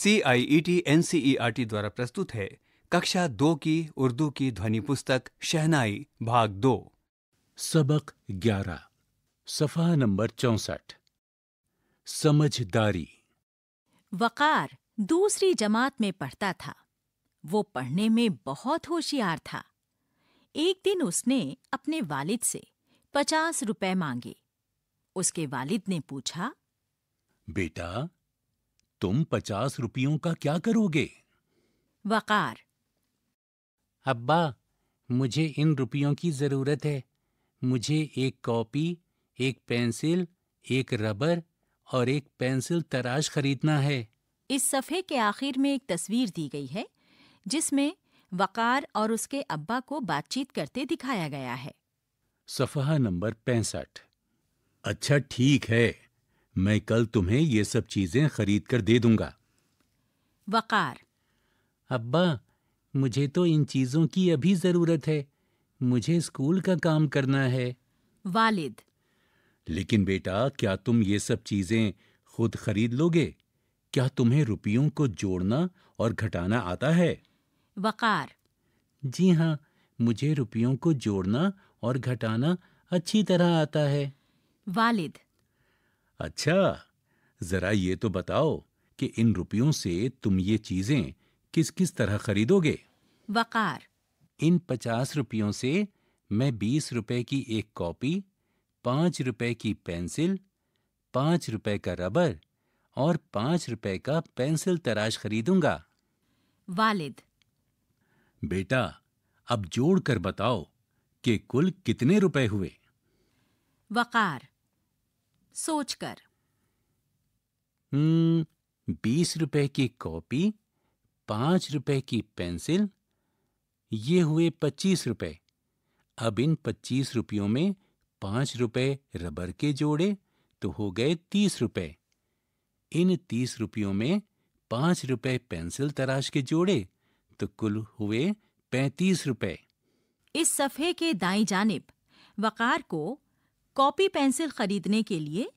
C I E T N C E R T द्वारा प्रस्तुत है कक्षा दो की उर्दू की ध्वनि पुस्तक शहनाई भाग दो सबक ग्यारह सफा नंबर चौसठ समझदारी वकार दूसरी जमात में पढ़ता था वो पढ़ने में बहुत होशियार था एक दिन उसने अपने वालिद से पचास रुपए मांगे उसके वालिद ने पूछा बेटा तुम पचास रुपयों का क्या करोगे वकार अब्बा मुझे इन रुपयों की जरूरत है मुझे एक कॉपी एक पेंसिल एक रबर और एक पेंसिल तराश खरीदना है इस सफ़े के आखिर में एक तस्वीर दी गई है जिसमें वकार और उसके अब्बा को बातचीत करते दिखाया गया है सफ़ा नंबर पैंसठ अच्छा ठीक है मैं कल तुम्हें ये सब चीजें खरीद कर दे दूंगा वकार अब्बा मुझे तो इन चीजों की अभी जरूरत है मुझे स्कूल का काम करना है वालिद लेकिन बेटा क्या तुम ये सब चीजें खुद खरीद लोगे क्या तुम्हें रुपयों को जोड़ना और घटाना आता है वकार जी हाँ मुझे रुपयों को जोड़ना और घटाना अच्छी तरह आता है वालिद अच्छा जरा ये तो बताओ कि इन रुपयों से तुम ये चीजें किस किस तरह खरीदोगे वकार इन पचास रुपयों से मैं बीस रुपए की एक कॉपी पाँच रुपए की पेंसिल पाँच रुपए का रबर और पाँच रुपए का पेंसिल तराश खरीदूंगा वालिद बेटा अब जोड़ कर बताओ कि कुल कितने रुपए हुए वकार सोचकर हम्म बीस रुपए की कॉपी पांच रुपए की पेंसिल ये हुए पच्चीस रुपए अब इन पच्चीस रुपयों में पांच रुपए रबर के जोड़े तो हो गए तीस रुपए इन तीस रुपयों में पांच रुपए पेंसिल तराश के जोड़े तो कुल हुए पैंतीस रुपए इस सफ़े के दाई जानब वकार को कॉपी पेंसिल खरीदने के लिए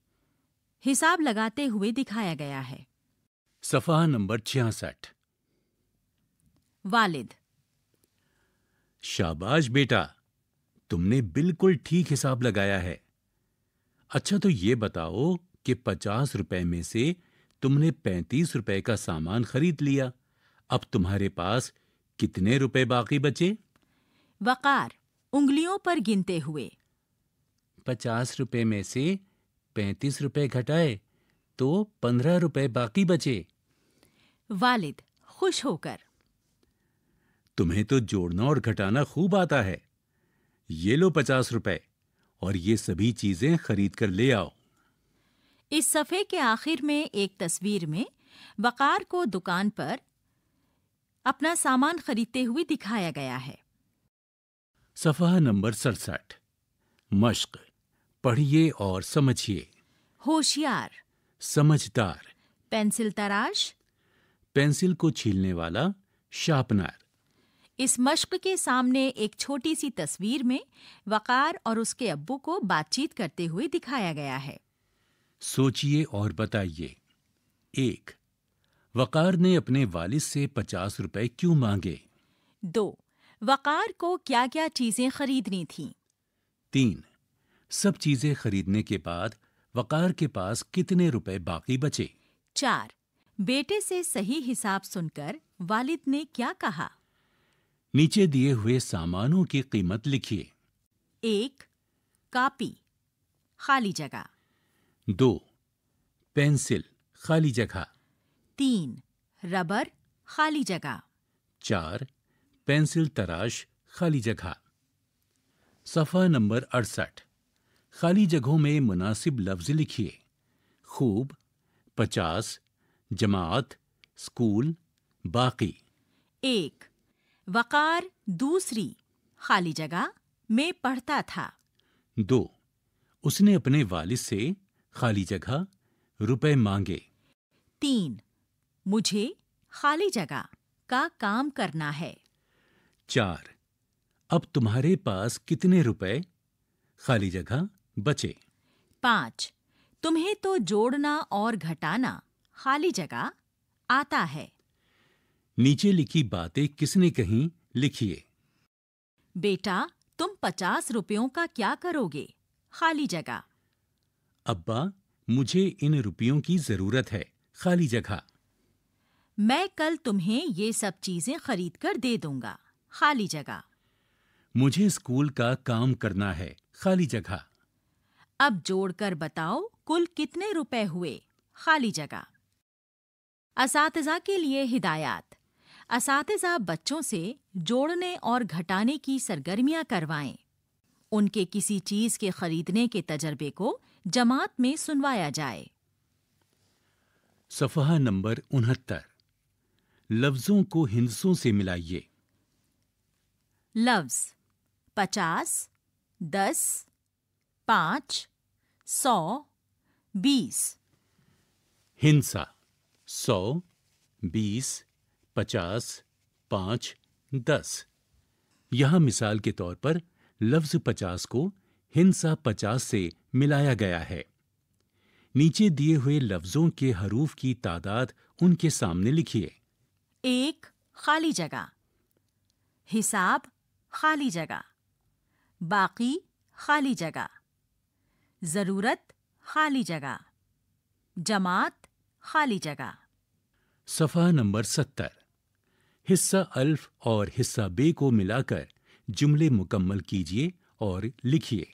हिसाब लगाते हुए दिखाया गया है सफा नंबर छियासठ वालिद शाबाश बेटा तुमने बिल्कुल ठीक हिसाब लगाया है अच्छा तो ये बताओ कि पचास रुपए में से तुमने पैंतीस रुपए का सामान खरीद लिया अब तुम्हारे पास कितने रुपए बाकी बचे वकार उंगलियों पर गिनते हुए पचास रुपये में से पैंतीस रुपये घटाए तो पंद्रह रुपये बाकी बचे वालिद खुश होकर तुम्हें तो जोड़ना और घटाना खूब आता है ये लो पचास रुपए और ये सभी चीजें खरीद कर ले आओ इस सफ़े के आखिर में एक तस्वीर में वकार को दुकान पर अपना सामान खरीदते हुए दिखाया गया है सफ़ा नंबर सड़सठ मश्क पढ़िए और समझिए होशियार समझदार पेंसिल तराश पेंसिल को छीलने वाला शार्पनर इस मश्क के सामने एक छोटी सी तस्वीर में वकार और उसके अब्बू को बातचीत करते हुए दिखाया गया है सोचिए और बताइए एक वकार ने अपने वालिद से पचास रुपए क्यों मांगे दो वकार को क्या क्या चीजें खरीदनी थी तीन सब चीजें खरीदने के बाद वकार के पास कितने रुपए बाकी बचे चार बेटे से सही हिसाब सुनकर वालिद ने क्या कहा नीचे दिए हुए सामानों की कीमत लिखिए एक कापी खाली जगह दो पेंसिल खाली जगह तीन रबर खाली जगह चार पेंसिल तराश खाली जगह सफा नंबर अड़सठ खाली जगहों में मुनासिब लफ्ज़ लिखिए खूब पचास जमात स्कूल बाकी एक वकार दूसरी खाली जगह में पढ़ता था दो उसने अपने वालिद से खाली जगह रुपए मांगे तीन मुझे खाली जगह का काम करना है चार अब तुम्हारे पास कितने रुपए खाली जगह बचे पांच तुम्हें तो जोड़ना और घटाना खाली जगह आता है नीचे लिखी बातें किसने कहीं लिखिए बेटा तुम पचास रुपयों का क्या करोगे खाली जगह अब्बा मुझे इन रुपयों की जरूरत है खाली जगह मैं कल तुम्हें ये सब चीजें खरीद कर दे दूंगा खाली जगह मुझे स्कूल का काम करना है खाली जगह अब जोड़कर बताओ कुल कितने रुपए हुए खाली जगह असातिजा के लिए हिदायत असातिजा बच्चों से जोड़ने और घटाने की सरगर्मियां करवाएं उनके किसी चीज के खरीदने के तजर्बे को जमात में सुनवाया जाए सफहा नंबर उनहत्तर लफ्जों को हिंसों से मिलाइए लफ्ज पचास दस पांच सौ बीस हिंसा सौ बीस पचास पांच दस यहां मिसाल के तौर पर लफ्ज पचास को हिंसा पचास से मिलाया गया है नीचे दिए हुए लफ्जों के हरूफ की तादाद उनके सामने लिखिए एक खाली जगह हिसाब खाली जगह बाकी खाली जगह ज़रूरत खाली जगह जमात खाली जगह सफ़ा नंबर सत्तर हिस्सा अल्फ और हिस्सा बे को मिलाकर जुमले मुकम्मल कीजिए और लिखिए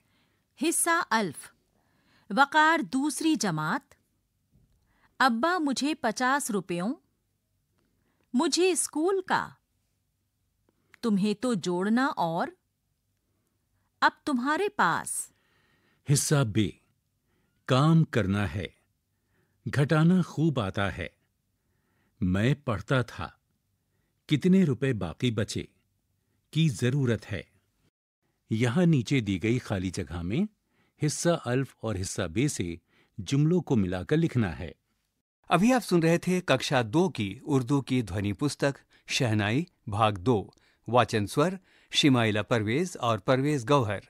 हिस्सा अल्फ वकार दूसरी जमात अब्बा मुझे पचास रुपयों मुझे स्कूल का तुम्हें तो जोड़ना और अब तुम्हारे पास हिस्सा बे काम करना है घटाना खूब आता है मैं पढ़ता था कितने रुपए बाकी बचे की जरूरत है यहां नीचे दी गई खाली जगह में हिस्सा अल्फ और हिस्सा बे से जुमलों को मिलाकर लिखना है अभी आप सुन रहे थे कक्षा दो की उर्दू की ध्वनि पुस्तक शहनाई भाग दो वाचन स्वर शिमाइला परवेज और परवेज गौहर